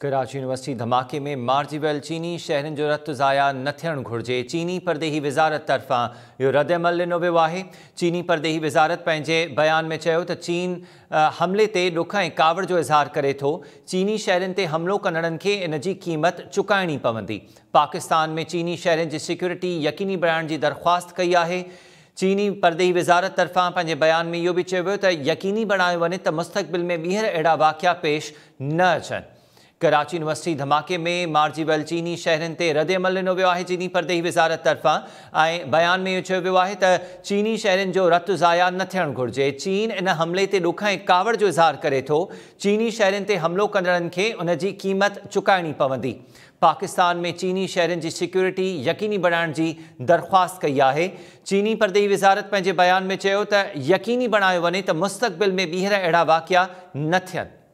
Karachi university धमाके में मारिजी वियल चीनी शहरनि जो रतु ज़ाया न थियणु घुरिजे चीनी परदेही वज़ारत तर्फ़ां इहो रद अमल ॾिनो वियो आहे चीनी परदेही वज़ारत पंहिंजे बयान में चयो त चीन हमले ते ॾुख ऐं कावड़ जो इज़हार करे थो चीनी शहरनि ते हमिलो कंदड़नि खे इन जी क़ीमत चुकाइणी पवंदी पाकिस्तान में चीनी शहरनि जी सिक्योरिटी यकीनी बणाइण जी दरख़्वास्त कई आहे चीनी परदेही वज़ारत तरफ़ां पंहिंजे बयान में इहो बि चयो वियो त यकीनी बणायो वञे त मुस्तक़बिल में ॿीहर अहिड़ा वाक़िया पेश न अचनि कराची यूनिवर्सिटी धमाके में मार्जीवल चीनी शहरनि ते रदि अमल ॾिनो वियो आहे चीनी परदेही वज़ारत तर्फ़ां ऐं बयान में इहो चयो वियो आहे त चीनी शहरनि जो रतु ज़ाया न थियणु घुरिजे चीन इन हमले ते ॾुख ऐं कावड़ जो इज़हार करे थो चीनी शहरनि ते हमिलो कंदड़नि खे उन जी क़ीमत चुकाइणी पवंदी पाकिस्तान में चीनी शहरनि जी सिक्योरिटी यकीनी बणाइण जी दरख़्वास्त कई आहे चीनी परदेही वज़ारत पंहिंजे बयान में चयो त यकीनी बणायो वञे त मुस्तक़बिल में ॿीहर अहिड़ा वाक़िया न थियनि